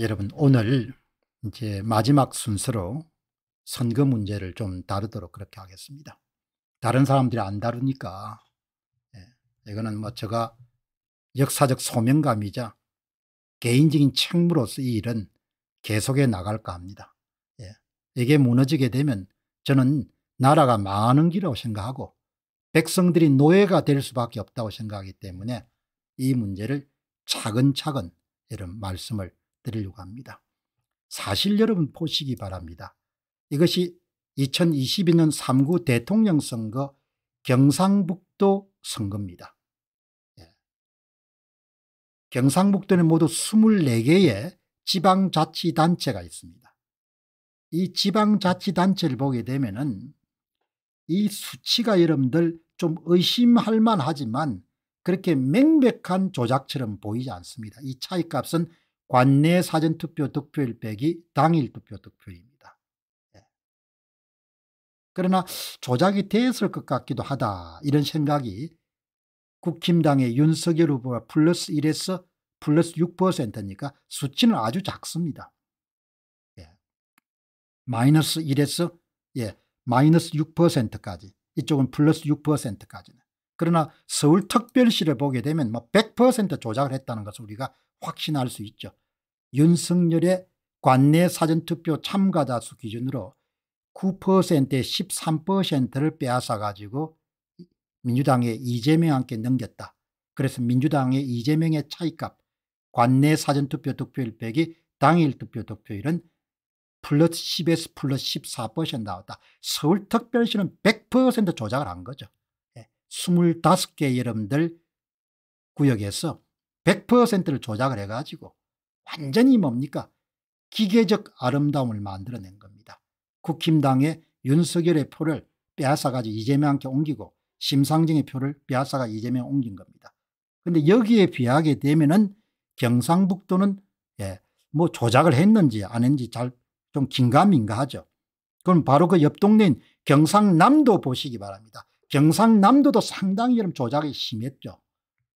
여러분 오늘 이제 마지막 순서로 선거 문제를 좀 다루도록 그렇게 하겠습니다. 다른 사람들이 안 다루니까 예, 이거는 뭐 제가 역사적 소명감이자 개인적인 책무로서 이 일은 계속해 나갈까 합니다. 예, 이게 무너지게 되면 저는 나라가 망하는 길이라고 생각하고 백성들이 노예가 될 수밖에 없다고 생각하기 때문에 이 문제를 차근차근 이런 말씀을 드리려고 합니다. 사실 여러분 보시기 바랍니다. 이것이 2022년 3구 대통령 선거 경상북도 선거입니다. 예. 경상북도는 모두 24개의 지방자치단체가 있습니다. 이 지방자치단체를 보게 되면 은이 수치가 여러분들 좀 의심할 만하지만 그렇게 맹백한 조작처럼 보이지 않습니다. 이 차이값은 관내 사전투표 득표일 빼기 당일 투표 득표입니다. 예. 그러나 조작이 되을것 같기도 하다 이런 생각이 국힘당의 윤석열 후보가 플러스 1에서 플러스 6%니까 수치는 아주 작습니다. 예. 마이너스 1에서 예. 마이너스 6%까지 이쪽은 플러스 6%까지는 그러나 서울특별시를 보게 되면 100% 뭐 조작을 했다는 것을 우리가 확신할 수 있죠. 윤석열의 관내 사전투표 참가자 수 기준으로 9%에 13%를 빼앗아 가지고 민주당의 이재명한테 넘겼다. 그래서 민주당의 이재명의 차이값 관내 사전투표 득표율 빼기 당일 투표 득표율은 플러스 10에서 플러스 14% 나왔다. 서울특별시는 100% 조작을 한 거죠. 25개 예, 여러분들 구역에서 100%를 조작을 해가지고 완전히 뭡니까? 기계적 아름다움을 만들어낸 겁니다. 국힘당의 윤석열의 표를 빼앗아가지고 이재명한테 옮기고 심상정의 표를 빼앗아가 이재명 옮긴 겁니다. 그런데 여기에 비하게 되면은 경상북도는 예, 뭐 조작을 했는지 안 했는지 잘 좀 긴가민가 하죠. 그럼 바로 그 옆 동네인 경상남도 보시기 바랍니다. 경상남도도 상당히 여러 조작이 심했죠.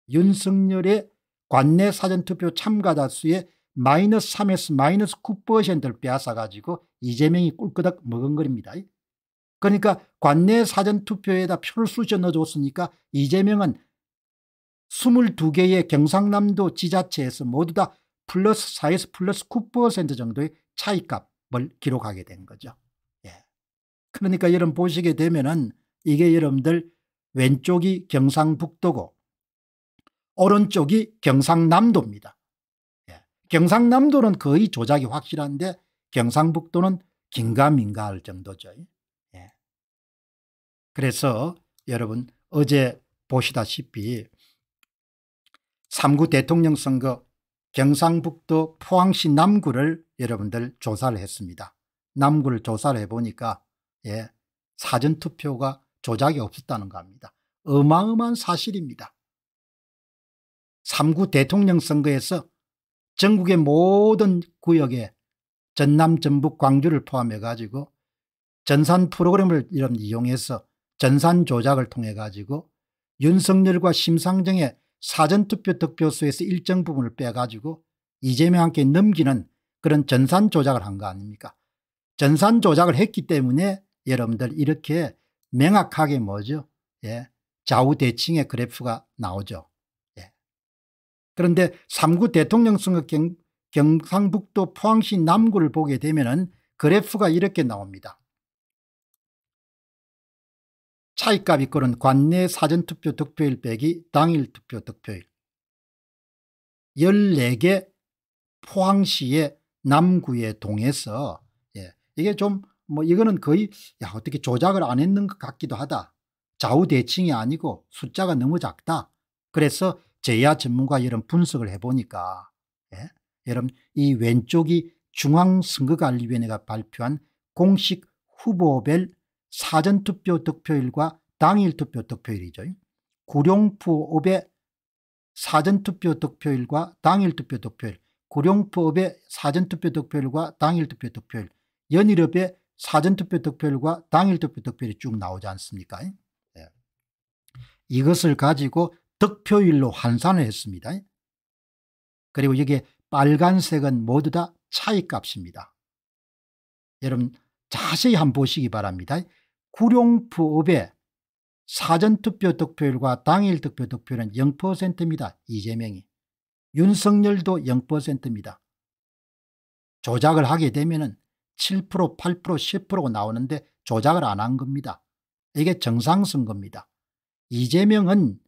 윤석열의 관내 사전투표 참가자 수의 마이너스 3에서 마이너스 9%를 빼앗아가지고 이재명이 꿀끄덕 먹은 겁니다. 그러니까 관내 사전투표에다 표를 쑤셔 넣어줬으니까 이재명은 22개의 경상남도 지자체에서 모두 다 플러스 4에서 플러스 9% 정도의 차이값을 기록하게 된 거죠. 예. 그러니까 여러분 보시게 되면은 이게 여러분들 왼쪽이 경상북도고 오른쪽이 경상남도입니다. 경상남도는 거의 조작이 확실한데 경상북도는 긴가민가할 정도죠. 예. 그래서 여러분 어제 보시다시피 3구 대통령 선거 경상북도 포항시 남구를 여러분들 조사를 했습니다. 남구를 조사를 해보니까 예, 사전투표가 조작이 없었다는 겁니다. 어마어마한 사실입니다. 3구 대통령 선거에서 전국의 모든 구역에 전남 전북 광주를 포함해 가지고 전산 프로그램을 이런 이용해서 전산 조작을 통해 가지고 윤석열과 심상정의 사전투표 득표수에서 일정 부분을 빼가지고 이재명한테 넘기는 그런 전산 조작을 한 거 아닙니까 전산 조작을 했기 때문에 여러분들 이렇게 명확하게 뭐죠 예, 좌우대칭의 그래프가 나오죠 그런데 3구 대통령 선거 경, 경상북도 포항시 남구를 보게 되면 그래프가 이렇게 나옵니다. 차이값이 꼴은 관내 사전투표 득표일 빼기 당일 투표 득표일 14개 포항시의 남구에 동해서 예, 이게 좀 뭐 이거는 거의 야 어떻게 조작을 안 했는 것 같기도 하다. 좌우대칭이 아니고 숫자가 너무 작다. 그래서 제야 전문가 이런 분석을 해보니까 예? 여러분 이 왼쪽이 중앙선거관리위원회가 발표한 공식 후보별 사전투표 득표율과 당일 투표 득표율이죠. 구룡포업의 사전투표 득표율과 당일 투표 득표율, 구룡포업의 사전투표 득표율과 당일 투표 득표율, 연일업의 사전투표 득표율과 당일 투표 득표율이 쭉 나오지 않습니까? 예. 이것을 가지고 득표율로 환산을 했습니다. 그리고 여기에 빨간색은 모두 다 차이값입니다. 여러분 자세히 한번 보시기 바랍니다. 구룡포읍의 사전투표 득표율과 당일 득표 득표는 0%입니다. 이재명이. 윤석열도 0%입니다. 조작을 하게 되면 은7% 8% 10%가 나오는데 조작을 안 한 겁니다. 이게 정상선거입니다. 이재명은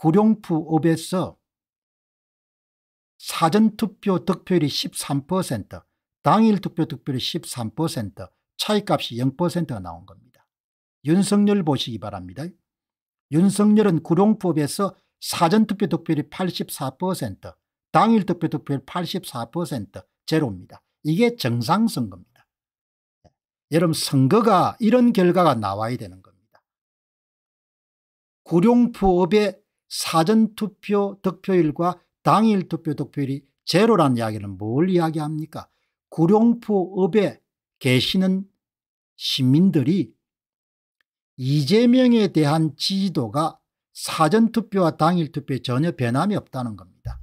구룡프읍에서 사전투표 득표율이 13%, 당일 투표 득표율이 13%, 차이값이 0%가 나온 겁니다. 윤석열 보시기 바랍니다. 윤석열은 구룡법에서 사전투표 득표율이 84%, 당일 투표 득표율 84% 제로입니다. 이게 정상선거입니다. 예, 여러분 선거가 이런 결과가 나와야 되는 겁니다. 구룡법의 사전투표 득표율과 당일 투표 득표율이 제로라는 이야기는 뭘 이야기합니까? 구룡포읍에 계시는 시민들이 이재명에 대한 지지도가 사전투표와 당일투표에 전혀 변함이 없다는 겁니다.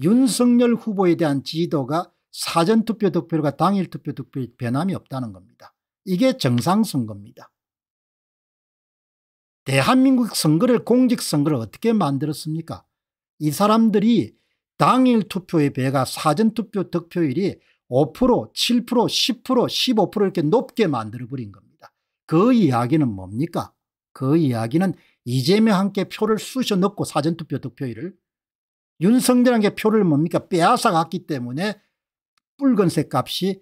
윤석열 후보에 대한 지지도가 사전투표 득표율과 당일투표 득표율 변함이 없다는 겁니다. 이게 정상선거입니다. 대한민국 선거를 공직선거를 어떻게 만들었습니까 이 사람들이 당일 투표의 배가 사전투표 득표율이 5% 7% 10% 15% 이렇게 높게 만들어버린 겁니다. 그 이야기는 뭡니까 그 이야기는 이재명 함께 표를 쑤셔 넣고 사전투표 득표율을 윤석열한테 표를 뭡니까 빼앗아갔기 때문에 붉은색 값이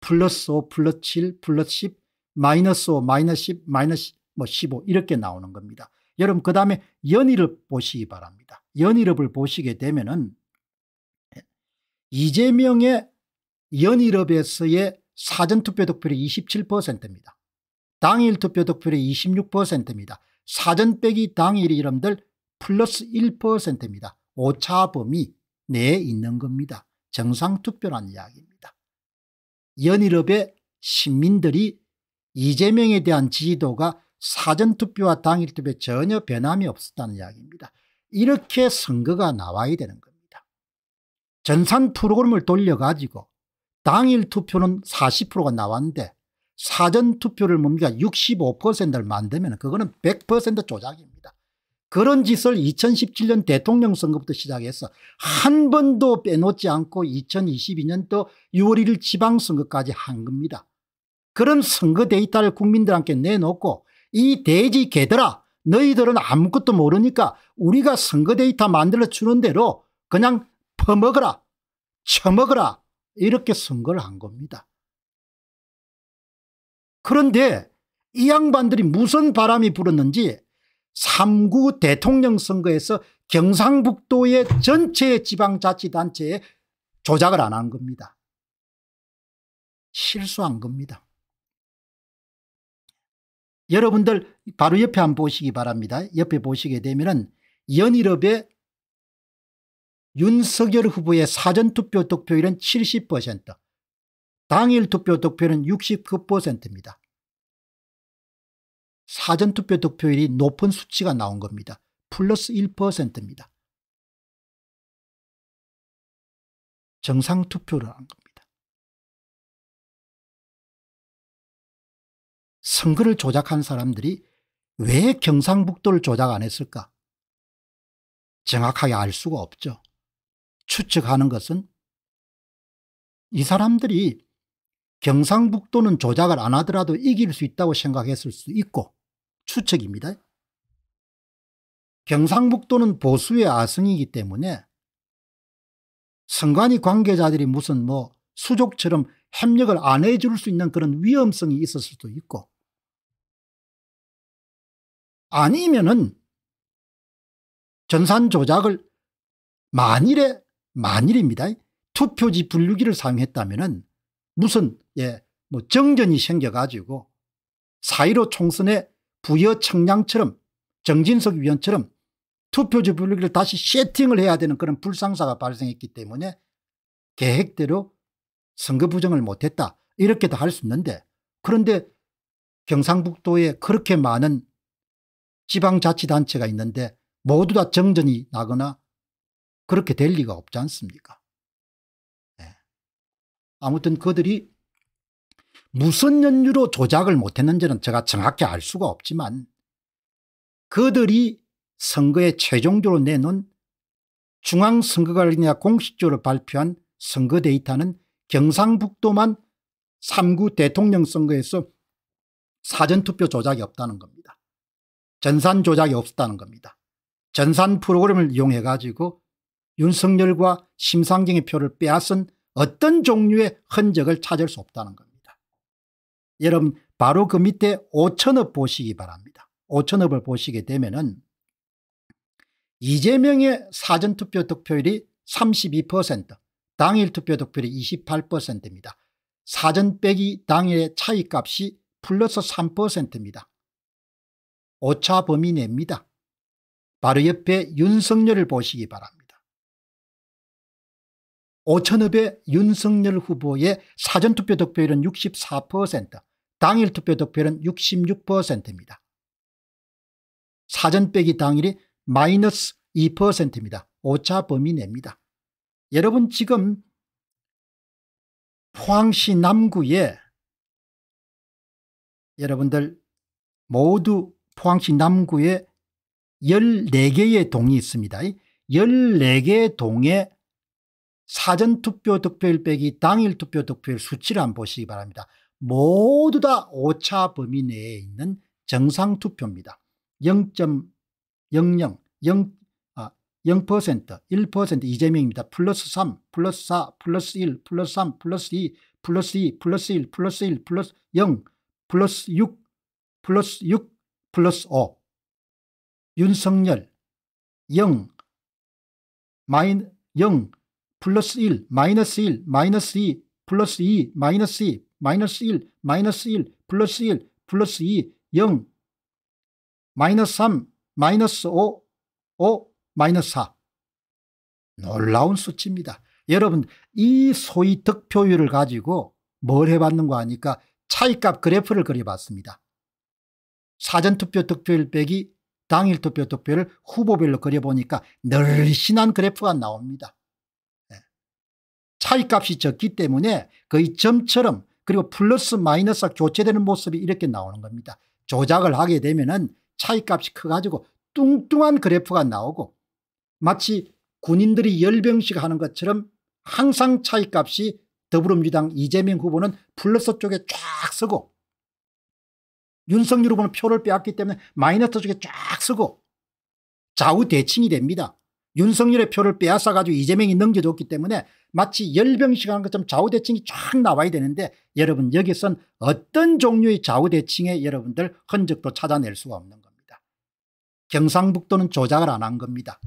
플러스 5 플러스 7 플러스 10 마이너스 5 마이너스 10 마이너스 뭐15 이렇게 나오는 겁니다. 여러분 그 다음에 연일업 보시기 바랍니다. 연일업을 보시게 되면은 이재명의 연일업에서의 사전투표 득표율이 27%입니다. 당일 투표 득표율이 26%입니다. 사전 빼기 당일이 름들 플러스 1%입니다. 오차 범위 내에 있는 겁니다. 정상투표란 이야기입니다. 연일업의 시민들이 이재명에 대한 지지도가 사전투표와 당일투표에 전혀 변함이 없었다는 이야기입니다. 이렇게 선거가 나와야 되는 겁니다. 전산 프로그램을 돌려가지고 당일투표는 40%가 나왔는데 사전투표를 뭡니까 65%를 만들면 그거는 100% 조작입니다. 그런 짓을 2017년 대통령 선거부터 시작해서 한 번도 빼놓지 않고 2022년도 6월 1일 지방선거까지 한 겁니다. 그런 선거 데이터를 국민들한테 내놓고 이 돼지 개들아 너희들은 아무것도 모르니까 우리가 선거 데이터 만들어 주는 대로 그냥 퍼먹어라 쳐먹어라 이렇게 선거를 한 겁니다. 그런데 이 양반들이 무슨 바람이 불었는지 3구 대통령 선거에서 경상북도의 전체 지방자치단체에 조작을 안 한 겁니다. 실수한 겁니다. 여러분들 바로 옆에 한번 보시기 바랍니다. 옆에 보시게 되면 은 연일업의 윤석열 후보의 사전투표 득표율은 70% 당일 투표 득표율은 69%입니다. 사전투표 득표율이 높은 수치가 나온 겁니다. 플러스 1%입니다. 정상투표를 한 겁니다. 선거를 조작한 사람들이 왜 경상북도를 조작 안 했을까? 정확하게 알 수가 없죠. 추측하는 것은 이 사람들이 경상북도는 조작을 안 하더라도 이길 수 있다고 생각했을 수도 있고 추측입니다. 경상북도는 보수의 아성이기 때문에 선관위 관계자들이 무슨 뭐 수족처럼 협력을 안 해줄 수 있는 그런 위험성이 있었을 수도 있고 아니면은 전산 조작을 만일에 만일입니다. 투표지 분류기를 사용했다면은 무슨 예뭐 정전이 생겨가지고 사이로 총선에 부여 청량처럼 정진석 위원처럼 투표지 분류기를 다시 세팅을 해야 되는 그런 불상사가 발생했기 때문에 계획대로 선거 부정을 못했다 이렇게도 할 수 있는데 그런데 경상북도에 그렇게 많은 지방자치단체가 있는데 모두 다 정전이 나거나 그렇게 될 리가 없지 않습니까? 네. 아무튼 그들이 무슨 연유로 조작을 못했는지는 제가 정확히 알 수가 없지만 그들이 선거에 최종적으로 내놓은 중앙선거관리위 공식적으로 발표한 선거 데이터는 경상북도만 3구 대통령 선거에서 사전투표 조작이 없다는 겁니다. 전산 조작이 없었다는 겁니다. 전산 프로그램을 이용해 가지고 윤석열과 심상정의 표를 빼앗은 어떤 종류의 흔적을 찾을 수 없다는 겁니다. 여러분 바로 그 밑에 5천억 보시기 바랍니다. 5천억을 보시게 되면 은 이재명의 사전투표 득표율이 32% 당일 투표 득표율이 28%입니다. 사전 빼기 당일의 차이값이 플러스 3%입니다. 오차 범위 내입니다. 바로 옆에 윤석열을 보시기 바랍니다. 오천읍의 윤석열 후보의 사전투표 득표율은 64%, 당일 투표 득표율은 66%입니다. 사전 빼기 당일이 마이너스 2%입니다. 오차 범위 내입니다. 여러분 지금 포항시 남구에 여러분들 모두 포항시 남구에 14개의 동이 있습니다. 14개의 동에 사전투표 득표율 빼기 당일 투표 득표율 수치를 한번 보시기 바랍니다. 모두 다 오차 범위 내에 있는 정상투표입니다. 0.00, 0, 1% 이재명입니다. 플러스 3, 플러스 4, 플러스 1, 플러스 3, 플러스 2, 플러스 2, 플러스 1, 플러스 1, 플러스 0, 플러스 6, 플러스 6, 플러스 5 윤석열 0 마인 0 플러스 1 마이너스 1 마이너스 2 플러스 2 마이너스 2 마이너스 1 마이너스 1 플러스 1 플러스 2 0 마이너스 3 마이너스 5 5 마이너스 4 놀라운 수치입니다. 여러분 이 소위 득표율을 가지고 뭘 해봤는가 하니까 차이값 그래프를 그려봤습니다. 사전투표 득표율 빼기 당일 투표 득표를 후보별로 그려보니까 널씬한 그래프가 나옵니다. 예. 차이값이 적기 때문에 거의 점처럼 그리고 플러스 마이너스가 교체되는 모습이 이렇게 나오는 겁니다. 조작을 하게 되면 은 차이값이 커가지고 뚱뚱한 그래프가 나오고 마치 군인들이 열병식 하는 것처럼 항상 차이값이 더불어민주당 이재명 후보는 플러스 쪽에 쫙 서고 윤석열 후보는 표를 빼앗기 때문에 마이너스 쪽에 쫙 쓰고 좌우 대칭이 됩니다. 윤석열의 표를 빼앗아가지고 이재명이 넘겨줬기 때문에 마치 열병식하는 것처럼 좌우대칭이 쫙 나와야 되는데 여러분 여기선 어떤 종류의 좌우대칭에 여러분들 흔적도 찾아낼 수가 없는 겁니다. 경상북도는 조작을 안 한 겁니다.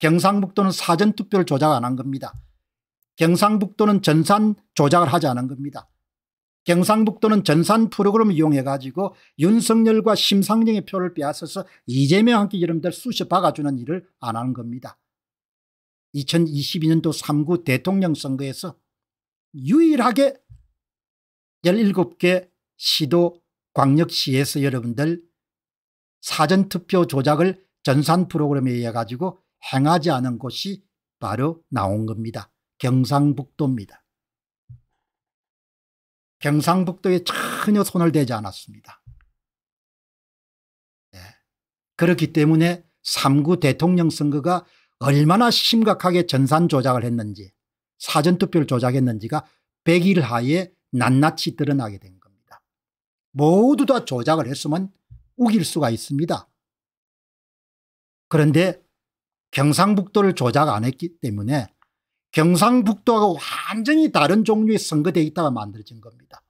경상북도는 사전투표를 조작 안 한 겁니다. 경상북도는 전산 조작을 하지 않은 겁니다. 경상북도는 전산 프로그램을 이용해 가지고 윤석열과 심상정의 표를 빼앗아서 이재명한테 여러분들 수시 박아주는 일을 안 하는 겁니다. 2022년도 3구 대통령 선거에서 유일하게 17개 시도 광역시에서 여러분들 사전투표 조작을 전산 프로그램에 의해 가지고 행하지 않은 곳이 바로 나온 겁니다. 경상북도입니다. 경상북도에 전혀 손을 대지 않았습니다. 네. 그렇기 때문에 3구 대통령 선거가 얼마나 심각하게 전산 조작을 했는지 사전투표를 조작했는지가 100일 하에 낱낱이 드러나게 된 겁니다. 모두 다 조작을 했으면 우길 수가 있습니다. 그런데 경상북도를 조작 안 했기 때문에 경상북도하고 완전히 다른 종류의 선거대에 있다가 만들어진 겁니다.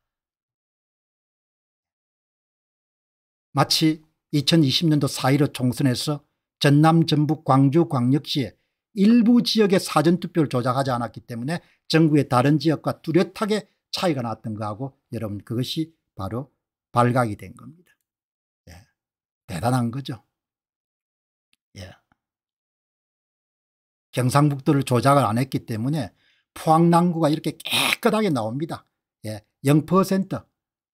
마치 2020년도 4.15 총선에서 전남, 전북, 광주, 광역시에 일부 지역의 사전투표를 조작하지 않았기 때문에 전국의 다른 지역과 뚜렷하게 차이가 났던 거하고 여러분 그것이 바로 발각이 된 겁니다. 예. 대단한 거죠. 예. 경상북도를 조작을 안 했기 때문에 포항남구가 이렇게 깨끗하게 나옵니다. 예, 0%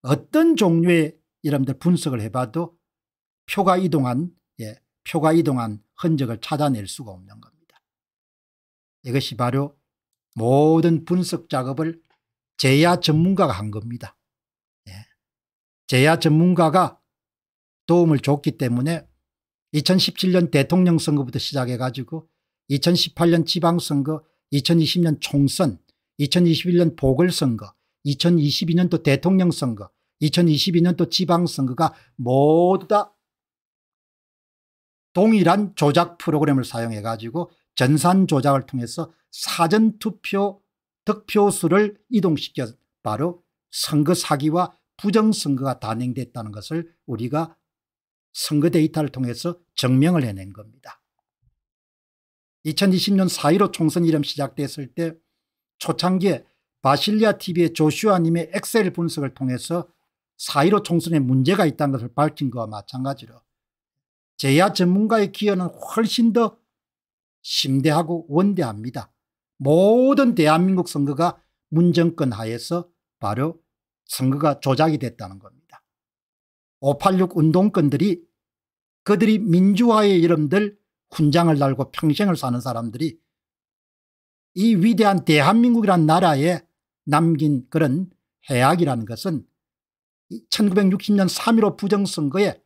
어떤 종류의 여러분들 분석을 해봐도 표가 이동한 예, 표가 이동한 흔적을 찾아낼 수가 없는 겁니다. 이것이 바로 모든 분석 작업을 제야 전문가가 한 겁니다. 예. 제야 전문가가 도움을 줬기 때문에 2017년 대통령 선거부터 시작해가지고 2018년 지방선거, 2020년 총선, 2021년 보궐선거, 2022년도 대통령 선거, 2022년도 지방선거가 모두 다 동일한 조작 프로그램을 사용해 가지고 전산 조작을 통해서 사전투표 득표수를 이동시켜 바로 선거 사기와 부정선거가 단행됐다는 것을 우리가 선거 데이터를 통해서 증명을 해낸 겁니다. 2020년 4.15 총선 이름 시작됐을 때 초창기에 바실리아 TV의 조슈아님의 엑셀 분석을 통해서 4.15 총선에 문제가 있다는 것을 밝힌 것과 마찬가지로 제야 전문가의 기여는 훨씬 더 심대하고 원대합니다. 모든 대한민국 선거가 문정권 하에서 바로 선거가 조작이 됐다는 겁니다. 586 운동권들이 그들이 민주화의 이름들 군장을 달고 평생을 사는 사람들이 이 위대한 대한민국이란 나라에 남긴 그런 해악이라는 것은 1960년 3.15 부정선거에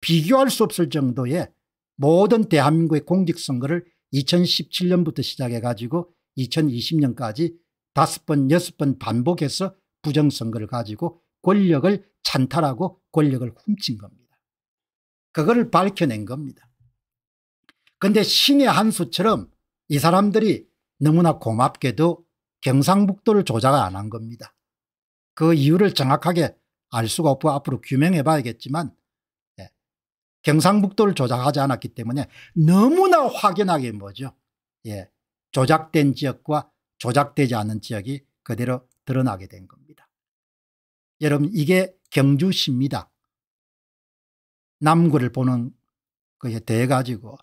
비교할 수 없을 정도의 모든 대한민국의 공직선거를 2017년부터 시작해 가지고 2020년까지 다섯 번 여섯 번 반복해서 부정선거를 가지고 권력을 찬탈하고 권력을 훔친 겁니다. 그거를 밝혀낸 겁니다. 근데 신의 한 수처럼 이 사람들이 너무나 고맙게도 경상북도를 조작 안한 겁니다. 그 이유를 정확하게 알 수가 없고 앞으로 규명해 봐야겠지만 예. 경상북도를 조작하지 않았기 때문에 너무나 확연하게 뭐죠. 예. 조작된 지역과 조작되지 않은 지역이 그대로 드러나게 된 겁니다. 여러분 이게 경주시입니다. 남구를 보는 그에 대해 가지고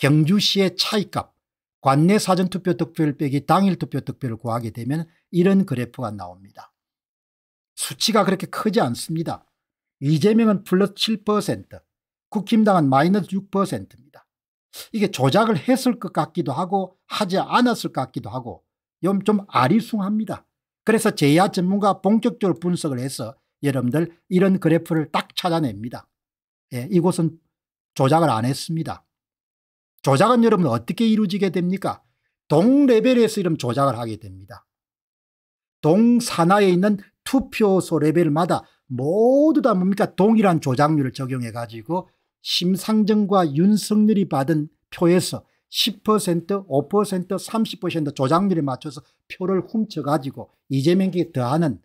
경주시의 차이값, 관내 사전투표 득표율 빼기 당일 투표 득표를 구하게 되면 이런 그래프가 나옵니다. 수치가 그렇게 크지 않습니다. 이재명은 플러스 7%, 국힘당은 마이너스 6%입니다. 이게 조작을 했을 것 같기도 하고 하지 않았을 것 같기도 하고 좀, 좀 아리숭합니다. 그래서 제야 전문가 본격적으로 분석을 해서 여러분들 이런 그래프를 딱 찾아냅니다. 예, 이곳은 조작을 안 했습니다. 조작은 여러분 어떻게 이루어지게 됩니까? 동레벨에서 이런 조작을 하게 됩니다. 동산하에 있는 투표소 레벨마다 모두 다 뭡니까? 동일한 조작률을 적용해 가지고 심상정과 윤석열이 받은 표에서 10%, 5%, 30% 조작률에 맞춰서 표를 훔쳐가지고 이재명에게 더하는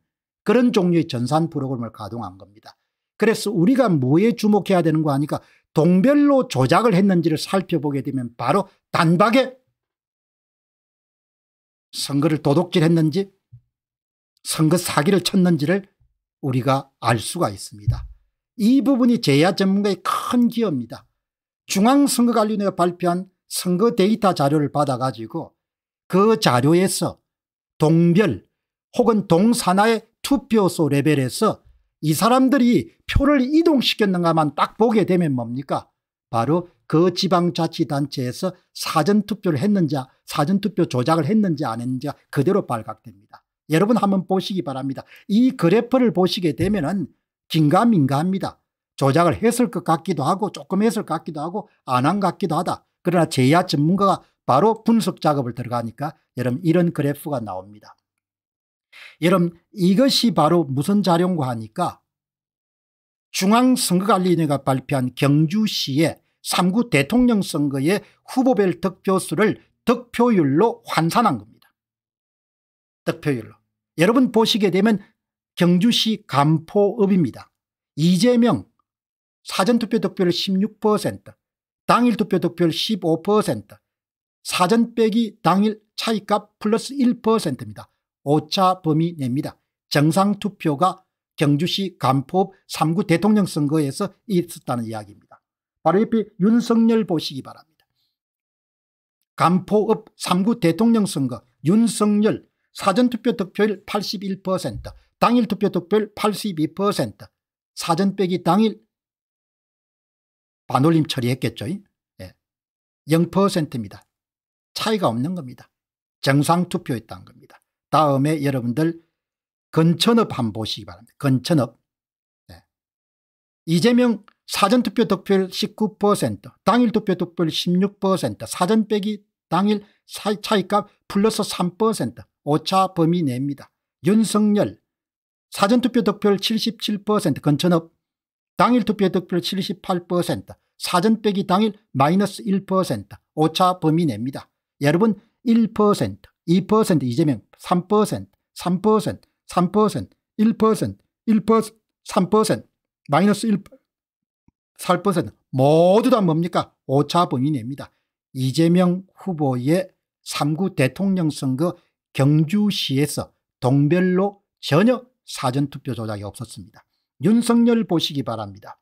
그런 종류의 전산 프로그램을 가동한 겁니다. 그래서 우리가 뭐에 주목해야 되는 거 아니까 동별로 조작을 했는지를 살펴보게 되면 바로 단박에 선거를 도둑질했는지 선거 사기를 쳤는지를 우리가 알 수가 있습니다. 이 부분이 제야 전문가의 큰 기여입니다. 중앙선거관리위원회가 발표한 선거 데이터 자료를 받아가지고 그 자료에서 동별 혹은 동산하의 투표소 레벨에서 이 사람들이 표를 이동시켰는가만 딱 보게 되면 뭡니까? 바로 그 지방자치단체에서 사전투표를 했는지 사전투표 조작을 했는지 안 했는지 그대로 발각됩니다. 여러분 한번 보시기 바랍니다. 이 그래프를 보시게 되면 은 긴가민가합니다. 조작을 했을 것 같기도 하고 조금 했을 것 같기도 하고 안 한 것 같기도 하다. 그러나 제야 전문가가 바로 분석 작업을 들어가니까 여러분 이런 그래프가 나옵니다. 여러분 이것이 바로 무슨 자료인가 하니까 중앙선거관리위원회가 발표한 경주시의 3구 대통령 선거의 후보별 득표수를 득표율로 환산한 겁니다. 득표율로. 여러분 보시게 되면 경주시 간포읍입니다. 이재명 사전투표 득표율 16%, 당일 투표 득표율 15%, 사전 빼기 당일 차이값 플러스 1%입니다. 오차 범위 냅니다. 정상투표가 경주시 간포읍 3구 대통령 선거에서 있었다는 이야기입니다. 바로 옆에 윤석열 보시기 바랍니다. 간포읍 3구 대통령 선거 윤석열 사전투표 득표율 81% 당일 투표 득표율 82% 사전 빼기 당일 반올림 처리했겠죠. 0%입니다. 예. 차이가 없는 겁니다. 정상투표였다는 겁니다. 다음에 여러분들 건천업 한번 보시기 바랍니다. 건천업. 네. 이재명 사전투표 득표율 19% 당일 투표 득표율 16% 사전 빼기 당일 차이값 플러스 3% 오차 범위 내입니다. 윤석열 사전투표 득표율 77% 건천업 당일 투표 득표율 78% 사전 빼기 당일 마이너스 1% 오차 범위 냅니다. 여러분 1% 2% 이재명 3%, 모두 다 뭡니까? 오차 범위 내입니다. 이재명 후보의 3구 대통령 선거 경주시에서 동별로 전혀 사전투표 조작이 없었습니다. 윤석열 보시기 바랍니다.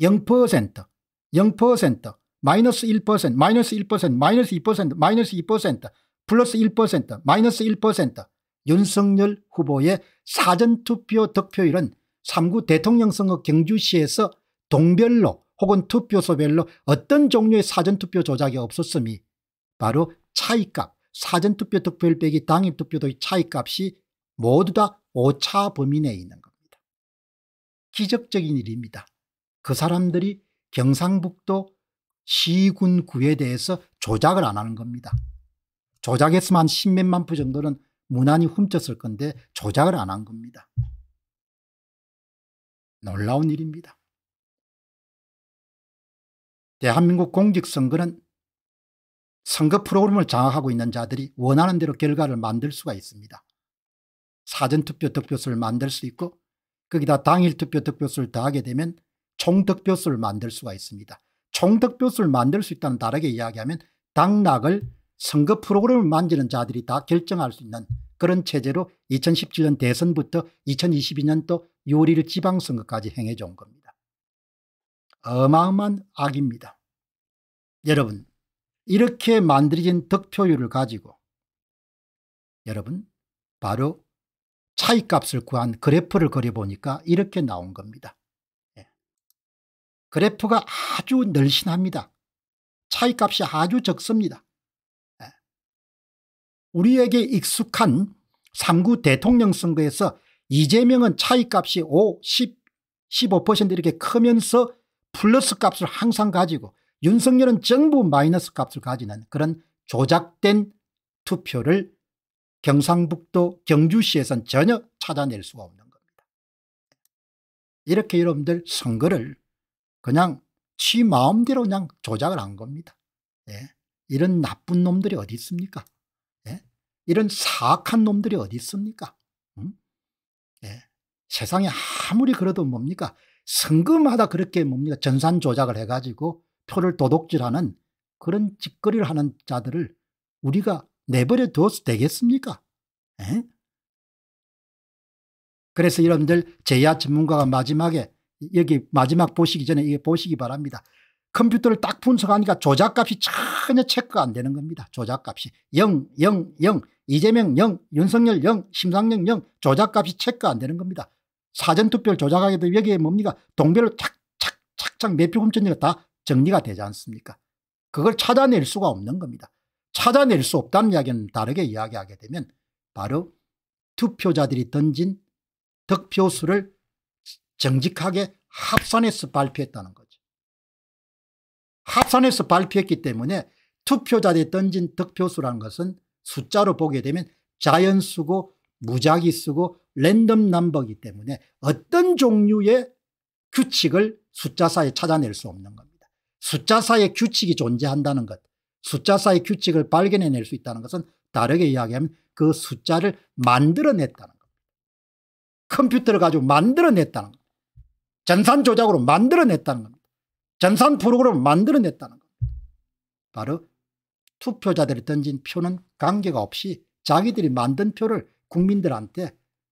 0%, 0%, 마이너스 1%, 마이너스 1%, 마이너스 2%, 마이너스 2%, 플러스 1%, 마이너스 1%, 윤석열 후보의 사전투표 득표율은 3구 대통령 선거 경주시에서 동별로 혹은 투표소별로 어떤 종류의 사전투표 조작이 없었음이 바로 차이값, 사전투표 득표율 빼기 당일투표도의 차이값이 모두 다 오차 범위 내에 있는 겁니다. 기적적인 일입니다. 그 사람들이 경상북도 시군구에 대해서 조작을 안 하는 겁니다. 조작했으면 한0몇만표 정도는 무난히 훔쳤을 건데 조작을 안 한 겁니다. 놀라운 일입니다. 대한민국 공직선거는 선거 프로그램을 장악하고 있는 자들이 원하는 대로 결과를 만들 수가 있습니다. 사전투표 득표수를 만들 수 있고 거기다 당일 투표 득표수를 더하게 되면 총득표수를 만들 수가 있습니다. 총득표수를 만들 수 있다는 다르게 이야기하면 당락을 선거 프로그램을 만드는 자들이 다 결정할 수 있는 그런 체제로 2017년 대선부터 2022년도 요리를 지방선거까지 행해져 온 겁니다. 어마어마한 악입니다. 여러분 이렇게 만들어진 득표율을 가지고 여러분 바로 차이값을 구한 그래프를 그려보니까 이렇게 나온 겁니다. 예. 그래프가 아주 널씬합니다 차이값이 아주 적습니다. 우리에게 익숙한 3구 대통령 선거에서 이재명은 차이값이 5, 10, 15% 이렇게 크면서 플러스 값을 항상 가지고 윤석열은 전부 마이너스 값을 가지는 그런 조작된 투표를 경상북도 경주시에서는 전혀 찾아낼 수가 없는 겁니다. 이렇게 여러분들 선거를 그냥 지 마음대로 그냥 조작을 한 겁니다. 예. 이런 나쁜 놈들이 어디 있습니까? 이런 사악한 놈들이 어디 있습니까? 응? 예. 세상에 아무리 그래도 뭡니까? 성금하다 그렇게 뭡니까? 전산 조작을 해가지고 표를 도둑질하는 그런 짓거리를 하는 자들을 우리가 내버려 두어서 되겠습니까? 에? 예? 그래서 여러분들 제야 전문가가 마지막에 여기 마지막 보시기 전에 이게 보시기 바랍니다. 컴퓨터를 딱 분석하니까 조작값이 전혀 체크가 안 되는 겁니다. 조작값이 0, 0, 0 이재명 0, 윤석열 0, 심상령 0, 조작값이 체크 안 되는 겁니다. 사전투표를 조작하게 되면 여기에 뭡니까 동별로 착착착착 매표 훔쳤니가다 정리가 되지 않습니까 그걸 찾아낼 수가 없는 겁니다. 찾아낼 수 없다는 이야기는 다르게 이야기하게 되면 바로 투표자들이 던진 득표수를 정직하게 합산해서 발표했다는 거죠. 합산해서 발표했기 때문에 투표자들이 던진 득표수라는 것은 숫자로 보게 되면 자연 수고 무작위 쓰고 랜덤 넘버기 때문에 어떤 종류의 규칙을 숫자사에 찾아낼 수 없는 겁니다. 숫자사의 규칙이 존재한다는 것, 숫자사의 규칙을 발견해낼 수 있다는 것은 다르게 이야기하면 그 숫자를 만들어냈다는 겁니다. 컴퓨터를 가지고 만들어냈다는 겁니다. 전산 조작으로 만들어냈다는 겁니다. 전산 프로그램을 만들어냈다는 겁니다. 바로 투표자들이 던진 표는 관계가 없이 자기들이 만든 표를 국민들한테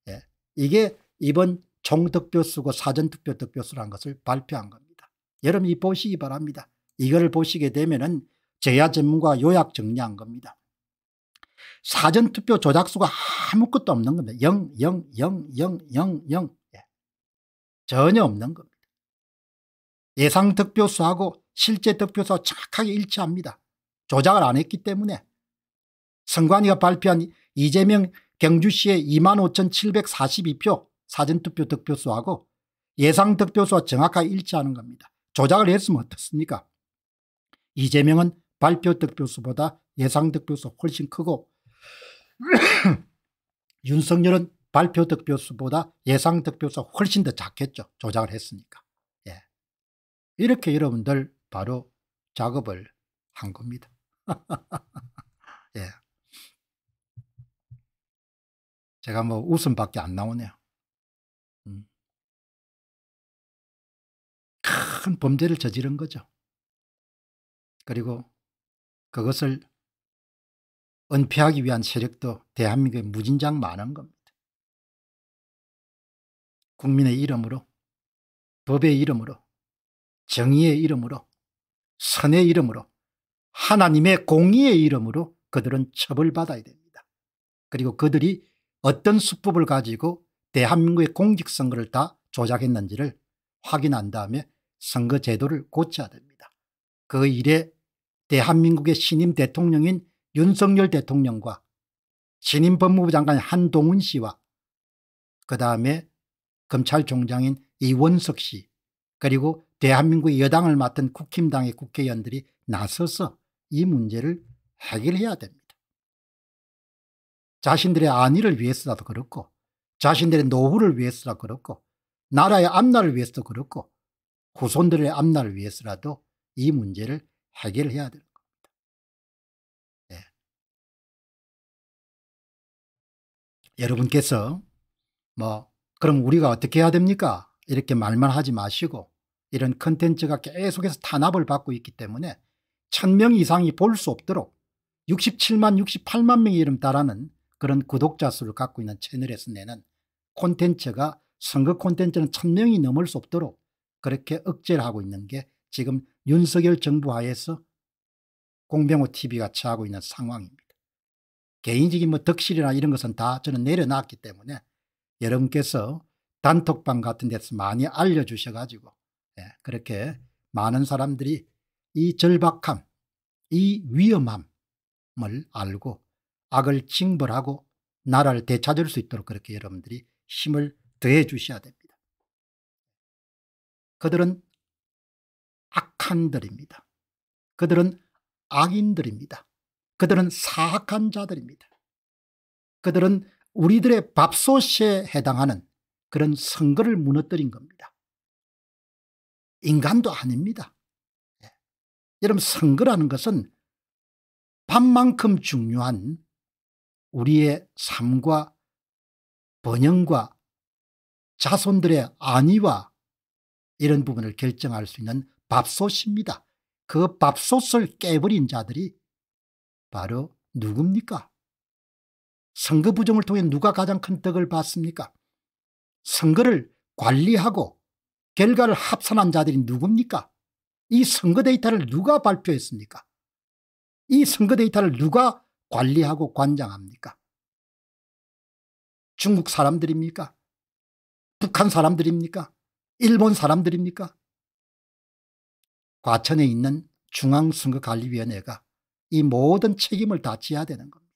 예, 이게 이번 총득표수고 사전투표 득표수라는 것을 발표한 겁니다. 여러분이 보시기 바랍니다. 이걸 보시게 되면 은 제야 전문가 요약 정리한 겁니다. 사전투표 조작수가 아무것도 없는 겁니다. 0, 0, 0, 0, 0, 0 예. 전혀 없는 겁니다. 예상 득표수하고 실제 득표수와 정하게 일치합니다. 조작을 안 했기 때문에 선관위가 발표한 이재명 경주시의 25,742표 사전투표 득표수하고 예상 득표수와 정확하게 일치하는 겁니다. 조작을 했으면 어떻습니까? 이재명은 발표 득표수보다 예상 득표수 훨씬 크고 윤석열은 발표 득표수보다 예상 득표수가 훨씬 더 작겠죠. 조작을 했으니까. 예. 이렇게 여러분들 바로 작업을 한 겁니다. 예. 제가 뭐 웃음밖에 안 나오네요. 음. 큰 범죄를 저지른 거죠. 그리고 그것을 은폐하기 위한 세력도 대한민국에 무진장 많은 겁니다. 국민의 이름으로 법의 이름으로 정의의 이름으로 선의 이름으로 하나님의 공의의 이름으로 그들은 처벌받아야 됩니다. 그리고 그들이 어떤 수법을 가지고 대한민국의 공직선거를 다 조작했는지를 확인한 다음에 선거제도를 고쳐야 됩니다. 그 일에 대한민국의 신임 대통령인 윤석열 대통령과 신임 법무부 장관 한동훈 씨와 그 다음에 검찰총장인 이원석 씨 그리고 대한민국 여당을 맡은 국힘당의 국회의원들이 나서서 이 문제를 해결해야 됩니다. 자신들의 안위를 위해서라도 그렇고 자신들의 노후를 위해서라 그렇고 나라의 앞날을 위해서도 그렇고 후손들의 앞날을 위해서라도 이 문제를 해결해야 되는 겁니다. 네. 여러분께서 뭐 그럼 우리가 어떻게 해야 됩니까? 이렇게 말만 하지 마시고 이런 컨텐츠가 계속해서 탄압을 받고 있기 때문에 1000명 이상이 볼 수 없도록 67만 68만 명이 이름 달하는 그런 구독자 수를 갖고 있는 채널에서 내는 콘텐츠가 선거 콘텐츠는 1000명이 넘을 수 없도록 그렇게 억제를 하고 있는 게 지금 윤석열 정부 하에서 공병호 TV가 취하고 있는 상황입니다. 개인적인 뭐 덕실이나 이런 것은 다 저는 내려놨기 때문에 여러분께서 단톡방 같은 데서 많이 알려주셔가지고 예, 그렇게 많은 사람들이 이 절박함, 이 위험함을 알고 악을 징벌하고 나라를 되찾을 수 있도록 그렇게 여러분들이 힘을 더해 주셔야 됩니다. 그들은 악한들입니다. 그들은 악인들입니다. 그들은 사악한 자들입니다. 그들은 우리들의 밥솥에 해당하는 그런 선거를 무너뜨린 겁니다. 인간도 아닙니다. 예. 여러분 선거라는 것은 밥만큼 중요한 우리의 삶과 번영과 자손들의 안위와 이런 부분을 결정할 수 있는 밥솥입니다. 그 밥솥을 깨버린 자들이 바로 누굽니까? 선거 부정을 통해 누가 가장 큰 덕을 봤습니까? 선거를 관리하고 결과를 합산한 자들이 누굽니까? 이 선거 데이터를 누가 발표했습니까? 이 선거 데이터를 누가 관리하고 관장합니까? 중국 사람들입니까? 북한 사람들입니까? 일본 사람들입니까? 과천에 있는 중앙선거관리위원회가 이 모든 책임을 다지어야 되는 겁니다.